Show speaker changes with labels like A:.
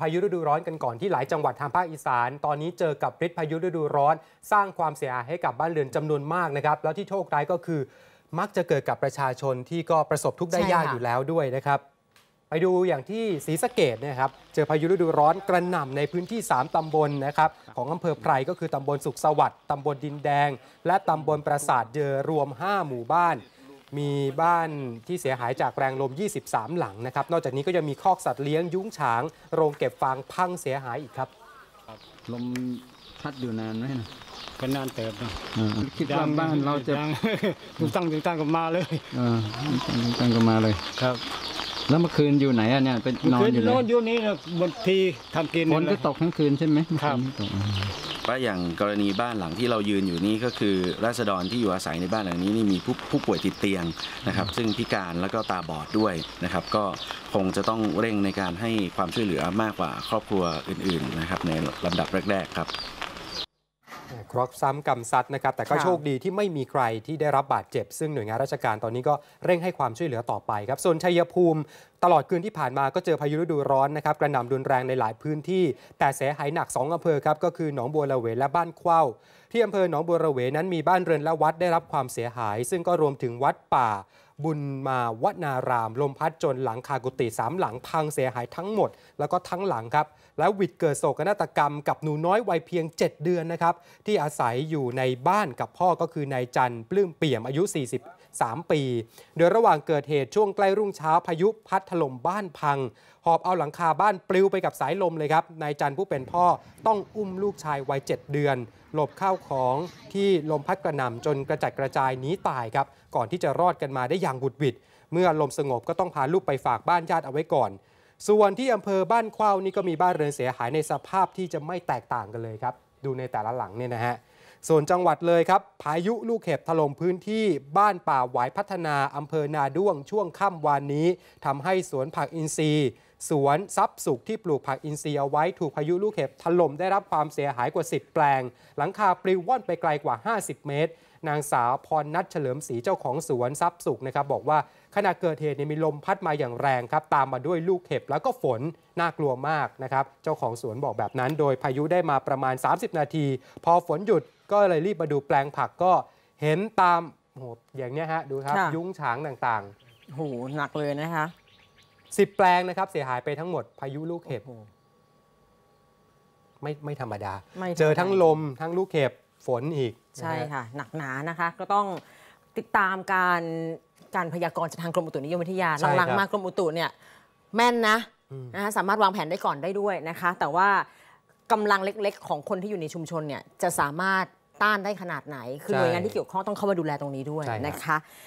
A: พายุฤดูร้อนกันก่อนที่หลายจังหวัดทางภาคอีสาน ตอนนี้เจอกับฤทธิ์พายุฤดูร้อนสร้างความเสียหายให้กับบ้านเรือนจำนวนมากนะครับ แล้วที่โชคร้ายก็คือมักจะเกิดกับประชาชนที่ก็ประสบทุกข์ได้ยากอยู่แล้วด้วยนะครับ ไปดูอย่างที่ศรีสะเกดนะครับ เจอพายุฤดูร้อนกระหน่ำในพื้นที่3ตำบลนะครับของอำเภอไพรก็คือตำบลสุขสวัสดิ์ตำบลดินแดง และตำบลปราสาทเจอรวม5หมู่บ้านมีบ้านที่เสียหายจากแรงลม23 หลังนะครับ นอกจากนี้ก็ยังมีคอกสัตว์เลี้ยงยุ้งฉาง โรงเก็บฟางพังเสียหายอีกครับลมพัดอยู่นานไหมนะก็นานเติบนะคิดว่าบ้านเราจะตั้งตั้งตงตั้งกมาเลยตั้งตั้งกันมาเลยครับ แล้วเมื่อคืนอยู่ไหนอ่ะเนี่ยเป็นนอนอยู่นนอนอยู่นี่นะบนทีทำกินฝนก็ตกทั้งคืนใช่ไหมครับว่าอย่างกรณีบ้านหลังที่เรายืนอยู่นี้ก็คือราษฎรที่อยู่อาศัยในบ้านหลังนี้นี่มีผู้ผู้ป่วยติดเตียงนะครับ ซึ่งพิการแล้วก็ตาบอดด้วยนะครับ ก็คงจะต้องเร่งในการให้ความช่วยเหลือมากกว่าครอบครัวอื่นๆนะครับ ในลำดับแรก ๆ ครับเคราะซ้ำกรรมซัดนะครับ แต่ก็โชคดีที่ไม่มีใครที่ได้รับบาดเจ็บ ซึ่งหน่วยงานราชการตอนนี้ก็เร่งให้ความช่วยเหลือต่อไปครับ ส่วนชัยภูมิตลอดคืนที่ผ่านมาก็เจอพายุฤดูร้อนนะครับ กระหน่ำรุนแรงในหลายพื้นที่ แต่เสียหายหนัก 2อำเภอครับ ก็คือหนองบัวละเวและบ้านเข้าที่อำเภอหนองบัวระเวนั้นมีบ้านเรือนและวัดได้รับความเสียหาย ซึ่งก็รวมถึงวัดป่าบุญมาวนาราม ลมพัดจนหลังคากุฏิสามหลังพังเสียหายทั้งหมด แล้วก็ทั้งหลังครับ แล้ววิดเกิดโศกนาฏกรรมกับหนูน้อยวัยเพียง 7 เดือนนะครับ ที่อาศัยอยู่ในบ้านกับพ่อก็คือนายจันทร์ปลื้มเปี่ยมอายุ 40 3 ปี โดยระหว่างเกิดเหตุช่วงใกล้รุ่งเช้าพายุพัดถล่มบ้านพัง หอบเอาหลังคาบ้านปลิวไปกับสายลมเลยครับ นายจันผู้เป็นพ่อต้องอุ้มลูกชายวัย7เดือน หลบเข้าของที่ลมพัดกระหน่ำจนกระจัดกระจายหนีตายครับ ก่อนที่จะรอดกันมาได้อย่างบุดวิด เมื่อลมสงบก็ต้องพาลูกไปฝากบ้านญาติเอาไว้ก่อน ส่วนที่อำเภอบ้านคว้านี่ก็มีบ้านเรือนเสียหายในสภาพที่จะไม่แตกต่างกันเลยครับ ดูในแต่ละหลังเนี่ยนะฮะส่วนจังหวัดเลยครับพายุลูกเห็บถล่มพื้นที่บ้านป่าหวายพัฒนาอำเภอนาด้วงช่วงค่ำวานนี้ทำให้สวนผักอินทรีย์ สวนทรัพย์สุขที่ปลูกผักอินทรีย์เอาไว้ถูกพายุลูกเห็บถล่มได้รับความเสียหายกว่า 10 แปลง หลังคาปลิวว่อนไปไกลกว่า 50 เมตรนางสาวพรนัทเฉลิมศรีเจ้าของสวนทรัพย์สุขนะครับบอกว่าขณะเกิดเหตุมีลมพัดมาอย่างแรงครับตามมาด้วยลูกเห็บแล้วก็ฝนน่ากลัวมากนะครับเจ้าของสวนบอกแบบนั้นโดยพายุได้มาประมาณ 30 นาทีพอฝนหยุดก็เลยรีบมาดูแปลงผักก็เห็นตามโหอย่างนี้ฮะดูครับ่ยุ้งฉางต่างโหหนักเลยนะคะสิบแปลงนะครับเสียหายไปทั้งหมดพายุลูกเห็บไม่ไม่ธรรมดาไม่ธรรมดาเจอทั้งลมทั้งลูกเห็บฝนอีกใช่ค่ะหนักหนานะคะก็ต้องติดตามการการพยากรณ์จากทางกรมอุตุนิยมวิทยาหลังๆมากรมอุตุเนี่ยแม่นนะนะคะสามารถวางแผนได้ก่อนได้ด้วยนะคะ แต่ว่ากำลังเล็กๆ ของคนที่อยู่ในชุมชนเนี่ยจะสามารถต้านได้ขนาดไหนคือหน่วยงานที่เกี่ยวข้องต้องเข้ามาดูแลตรงนี้ด้วยนะคะ